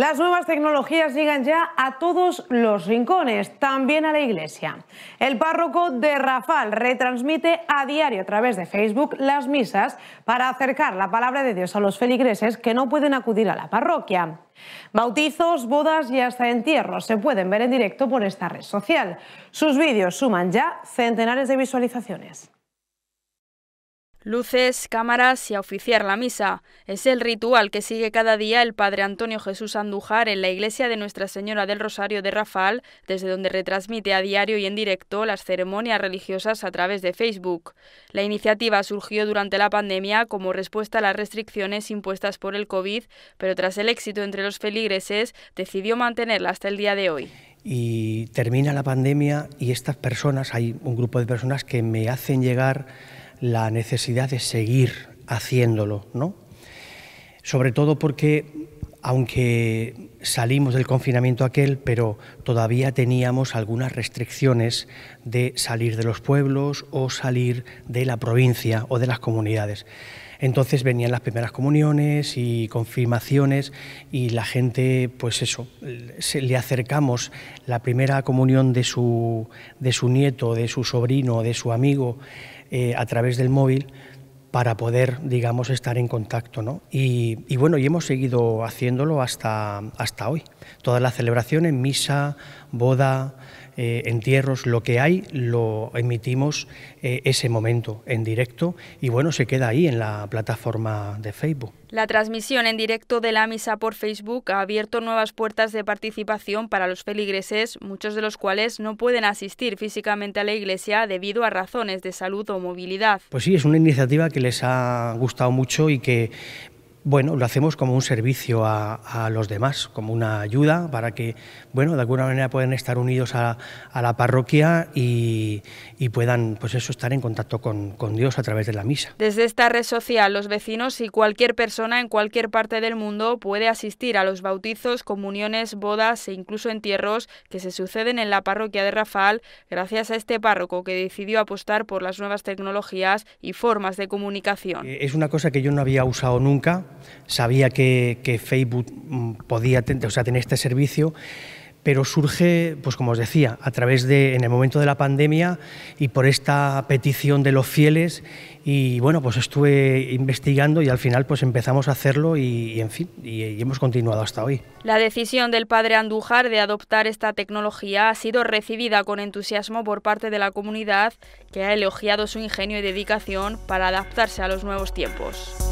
Las nuevas tecnologías llegan ya a todos los rincones, también a la iglesia. El párroco de Rafal retransmite a diario a través de Facebook las misas para acercar la palabra de Dios a los feligreses que no pueden acudir a la parroquia. Bautizos, bodas y hasta entierros se pueden ver en directo por esta red social. Sus vídeos suman ya centenares de visualizaciones. Luces, cámaras y a oficiar la misa. Es el ritual que sigue cada día el padre Antonio Jesús Andújar en la iglesia de Nuestra Señora del Rosario de Rafal, desde donde retransmite a diario y en directo las ceremonias religiosas a través de Facebook. La iniciativa surgió durante la pandemia como respuesta a las restricciones impuestas por el COVID, pero tras el éxito entre los feligreses decidió mantenerla hasta el día de hoy y termina la pandemia y estas personas, hay un grupo de personas que me hacen llegar la necesidad de seguir haciéndolo, ¿no? Sobre todo porque aunque salimos del confinamiento aquel, pero todavía teníamos algunas restricciones de salir de los pueblos o salir de la provincia o de las comunidades. Entonces venían las primeras comuniones y confirmaciones y la gente, pues eso, le acercamos la primera comunión de su, de su nieto, de su sobrino, de su amigo eh, a través del móvil para poder, digamos, estar en contacto. ¿no? Y, bueno, y hemos seguido haciéndolo hasta, hasta hoy. Todas las celebraciones, misa, boda, eh, entierros, lo que hay lo emitimos eh, ese momento en directo y bueno, se queda ahí en la plataforma de Facebook. La transmisión en directo de la misa por Facebook ha abierto nuevas puertas de participación para los feligreses, muchos de los cuales no pueden asistir físicamente a la iglesia debido a razones de salud o movilidad. Pues sí, es una iniciativa que les ha gustado mucho y que bueno, lo hacemos como un servicio a, los demás, como una ayuda para que, bueno, de alguna manera puedan estar unidos a, la parroquia y, puedan, pues eso, estar en contacto con, con, Dios a través de la misa. Desde esta red social, los vecinos y cualquier persona en cualquier parte del mundo puede asistir a los bautizos, comuniones, bodas e incluso entierros que se suceden en la parroquia de Rafal gracias a este párroco que decidió apostar por las nuevas tecnologías y formas de comunicación. Eh, es una cosa que yo no había usado nunca sabía que, Facebook mm, podía tener este servicio, pero surge, pues como os decía, a través de, en el momento de la pandemia y por esta petición de los fieles y bueno, pues estuve investigando y al final pues empezamos a hacerlo y, en fin, y, hemos continuado hasta hoy. La decisión del padre Andújar de adoptar esta tecnología ha sido recibida con entusiasmo por parte de la comunidad que ha elogiado su ingenio y dedicación para adaptarse a los nuevos tiempos.